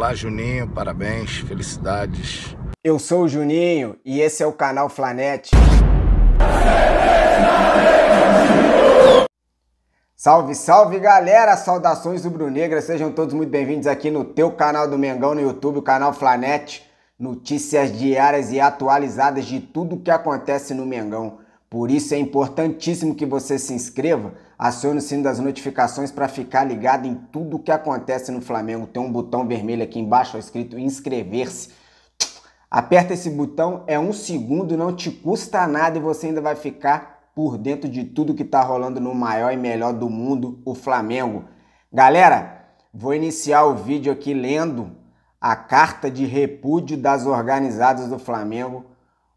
Olá, Juninho, parabéns, felicidades. Eu sou o Juninho e esse é o canal Flanet. Salve, salve galera! Saudações do Brunegra, sejam todos muito bem-vindos aqui no teu canal do Mengão no YouTube, o canal Flanet. Notícias diárias e atualizadas de tudo o que acontece no Mengão. Por isso é importantíssimo que você se inscreva Acione o sino das notificações para ficar ligado em tudo que acontece no Flamengo. Tem um botão vermelho aqui embaixo escrito inscrever-se. Aperta esse botão, é um segundo, não te custa nada e você ainda vai ficar por dentro de tudo que está rolando no maior e melhor do mundo, o Flamengo. Galera, vou iniciar o vídeo aqui lendo a carta de repúdio das organizadas do Flamengo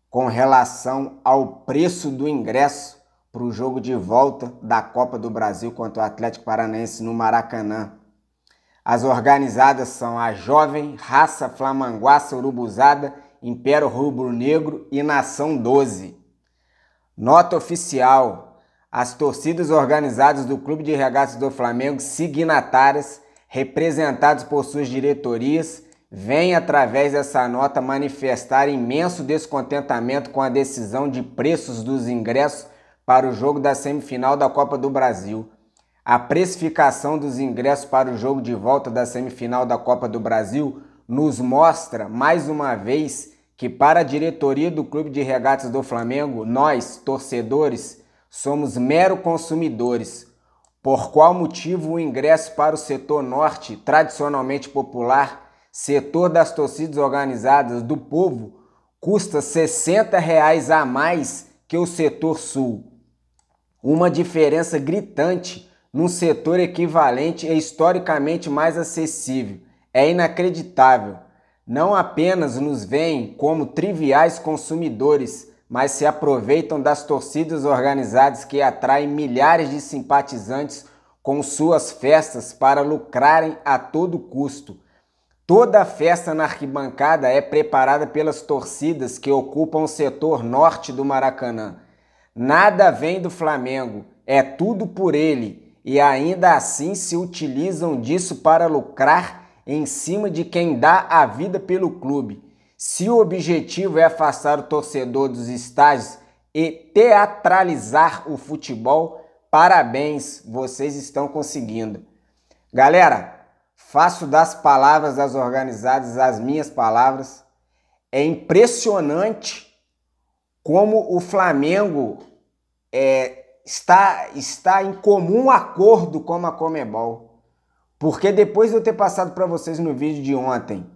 com relação ao preço do ingresso para o jogo de volta da Copa do Brasil contra o Atlético Paranaense no Maracanã. As organizadas são a Jovem, Raça Flamanguaça Urubuzada, Império Rubro Negro e Nação 12. Nota oficial: as torcidas organizadas do Clube de Regatas do Flamengo, signatárias, representadas por suas diretorias, vem através dessa nota manifestar imenso descontentamento com a decisão de preços dos ingressos para o jogo da semifinal da Copa do Brasil. A precificação dos ingressos para o jogo de volta da semifinal da Copa do Brasil nos mostra, mais uma vez, que para a diretoria do Clube de Regatas do Flamengo, nós, torcedores, somos mero consumidores. Por qual motivo o ingresso para o setor norte, tradicionalmente popular, setor das torcidas organizadas do povo, custa R$ 60 a mais que o setor sul? uma diferença gritante num setor equivalente e historicamente mais acessível. É inacreditável. Não apenas nos veem como triviais consumidores, mas se aproveitam das torcidas organizadas que atraem milhares de simpatizantes com suas festas para lucrarem a todo custo. Toda a festa na arquibancada é preparada pelas torcidas que ocupam o setor norte do Maracanã. Nada vem do Flamengo, é tudo por ele, e ainda assim se utilizam disso para lucrar em cima de quem dá a vida pelo clube. Se o objetivo é afastar o torcedor dos estádios e teatralizar o futebol, parabéns, vocês estão conseguindo. Galera, faço das palavras das organizadas as minhas palavras. É impressionante como o Flamengo é, está, está em comum acordo com a Comebol. Porque depois de eu ter passado para vocês no vídeo de ontem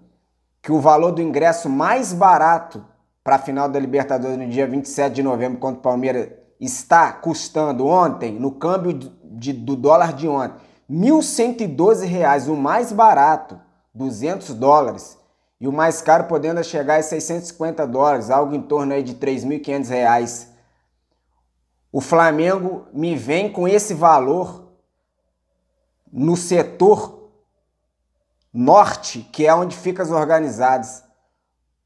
que o valor do ingresso mais barato para a final da Libertadores no dia 27 de novembro contra o Palmeiras está custando ontem, no câmbio de, do dólar de ontem, R$ 1.112, o mais barato, 200 dólares. E o mais caro podendo é chegar a 650 dólares, algo em torno aí de 3.500 reais. O Flamengo me vem com esse valor no setor norte, que é onde fica as organizadas,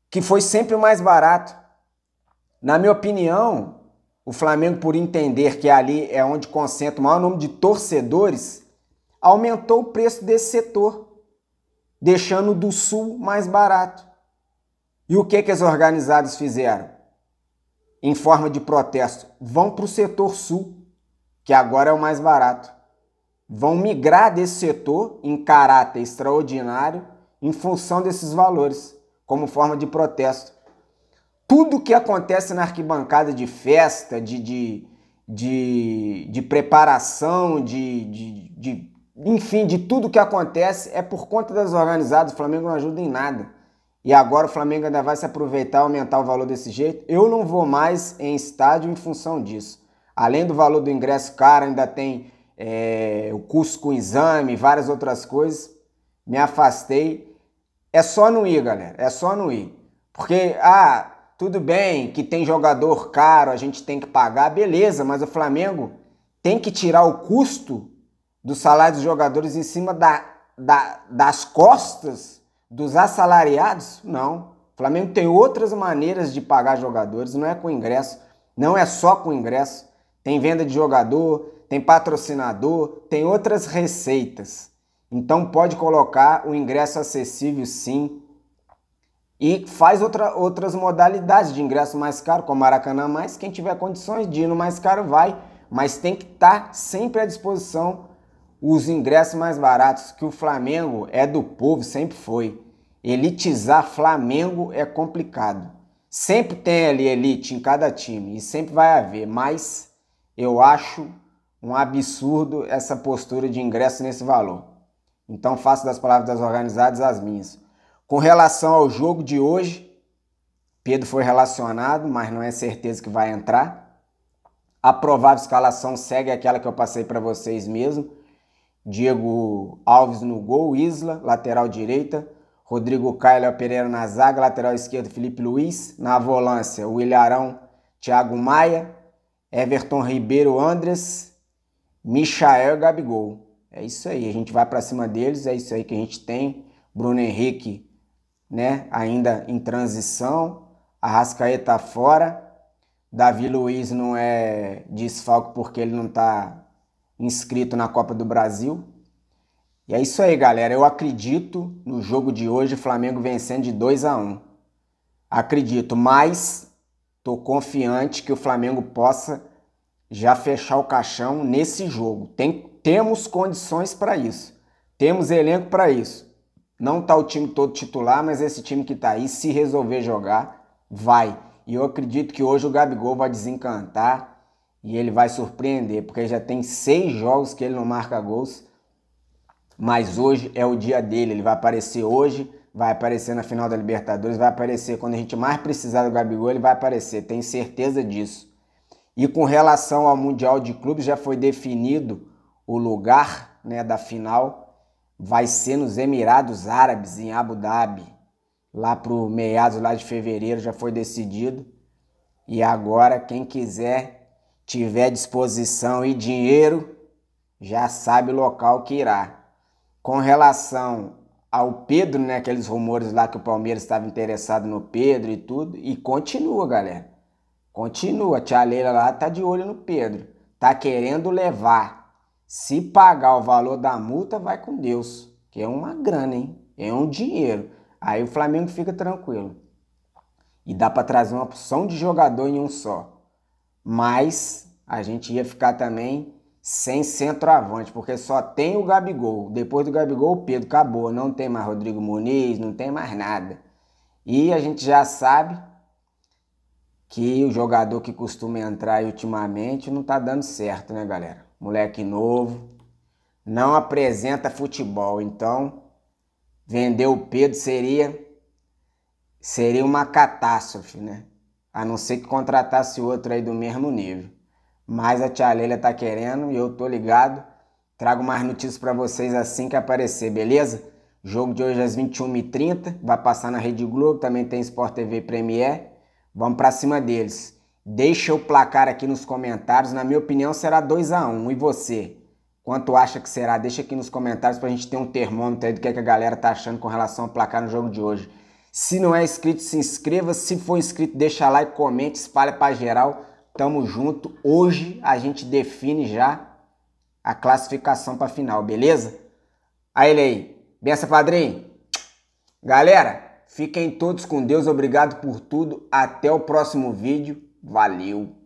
que foi sempre o mais barato. Na minha opinião, o Flamengo, por entender que ali é onde concentra o maior número de torcedores, aumentou o preço desse setor deixando o do sul mais barato. E o que, que as organizadas fizeram? Em forma de protesto, vão para o setor sul, que agora é o mais barato. Vão migrar desse setor em caráter extraordinário em função desses valores, como forma de protesto. Tudo que acontece na arquibancada de festa, de, de, de, de preparação, de, de, de enfim, de tudo que acontece, é por conta das organizadas. O Flamengo não ajuda em nada. E agora o Flamengo ainda vai se aproveitar aumentar o valor desse jeito. Eu não vou mais em estádio em função disso. Além do valor do ingresso caro, ainda tem é, o custo com exame, várias outras coisas. Me afastei. É só não ir, galera. É só não ir. Porque, ah, tudo bem que tem jogador caro, a gente tem que pagar, beleza, mas o Flamengo tem que tirar o custo do salário dos jogadores em cima da, da, das costas dos assalariados? Não. O Flamengo tem outras maneiras de pagar jogadores, não é com ingresso, não é só com ingresso. Tem venda de jogador, tem patrocinador, tem outras receitas. Então pode colocar o ingresso acessível sim. E faz outra, outras modalidades de ingresso mais caro, como Maracanã mais. Quem tiver condições de ir no mais caro vai, mas tem que estar tá sempre à disposição os ingressos mais baratos, que o Flamengo é do povo, sempre foi. Elitizar Flamengo é complicado. Sempre tem ali elite em cada time e sempre vai haver, mas eu acho um absurdo essa postura de ingresso nesse valor. Então faço das palavras das organizadas as minhas. Com relação ao jogo de hoje, Pedro foi relacionado, mas não é certeza que vai entrar. A provável escalação segue aquela que eu passei para vocês mesmo. Diego Alves no gol, Isla, lateral direita, Rodrigo Caio Pereira na zaga, lateral esquerdo Felipe Luiz, na volância o Ilharão, Thiago Maia, Everton Ribeiro, Andres, Michael e Gabigol. É isso aí, a gente vai para cima deles, é isso aí que a gente tem. Bruno Henrique, né, ainda em transição, Arrascaeta fora, Davi Luiz não é desfalque porque ele não está inscrito na Copa do Brasil. E é isso aí, galera. Eu acredito no jogo de hoje, Flamengo vencendo de 2 a 1. Acredito, mas tô confiante que o Flamengo possa já fechar o caixão nesse jogo. Tem, temos condições para isso. Temos elenco para isso. Não tá o time todo titular, mas esse time que tá aí, se resolver jogar, vai. E eu acredito que hoje o Gabigol vai desencantar e ele vai surpreender, porque já tem seis jogos que ele não marca gols. Mas hoje é o dia dele. Ele vai aparecer hoje, vai aparecer na final da Libertadores, vai aparecer quando a gente mais precisar do Gabigol, ele vai aparecer. Tenho certeza disso. E com relação ao Mundial de Clubes, já foi definido o lugar né, da final. Vai ser nos Emirados Árabes, em Abu Dhabi. Lá para o meados lá de fevereiro já foi decidido. E agora, quem quiser tiver disposição e dinheiro, já sabe o local que irá. Com relação ao Pedro, né, aqueles rumores lá que o Palmeiras estava interessado no Pedro e tudo, e continua, galera. Continua, a tia Leila lá tá de olho no Pedro, tá querendo levar. Se pagar o valor da multa, vai com Deus, que é uma grana, hein? É um dinheiro. Aí o Flamengo fica tranquilo. E dá para trazer uma opção de jogador em um só mas a gente ia ficar também sem centroavante, porque só tem o Gabigol. Depois do Gabigol, o Pedro acabou, não tem mais Rodrigo Muniz, não tem mais nada. E a gente já sabe que o jogador que costuma entrar ultimamente não tá dando certo, né, galera? Moleque novo, não apresenta futebol, então vender o Pedro seria seria uma catástrofe, né? A não ser que contratasse outro aí do mesmo nível. Mas a tia Leila tá querendo e eu tô ligado. Trago mais notícias para vocês assim que aparecer, beleza? Jogo de hoje às 21h30, vai passar na Rede Globo, também tem Sport TV Premier. Vamos para cima deles. Deixa o placar aqui nos comentários. Na minha opinião, será 2 a 1 um. E você? Quanto acha que será? Deixa aqui nos comentários para a gente ter um termômetro aí do que, é que a galera tá achando com relação ao placar no jogo de hoje. Se não é inscrito, se inscreva. Se for inscrito, deixa lá e comente, espalha para geral. Tamo junto. Hoje a gente define já a classificação para final, beleza? A ele aí. Benção, padrinho. Galera, fiquem todos com Deus. Obrigado por tudo. Até o próximo vídeo. Valeu.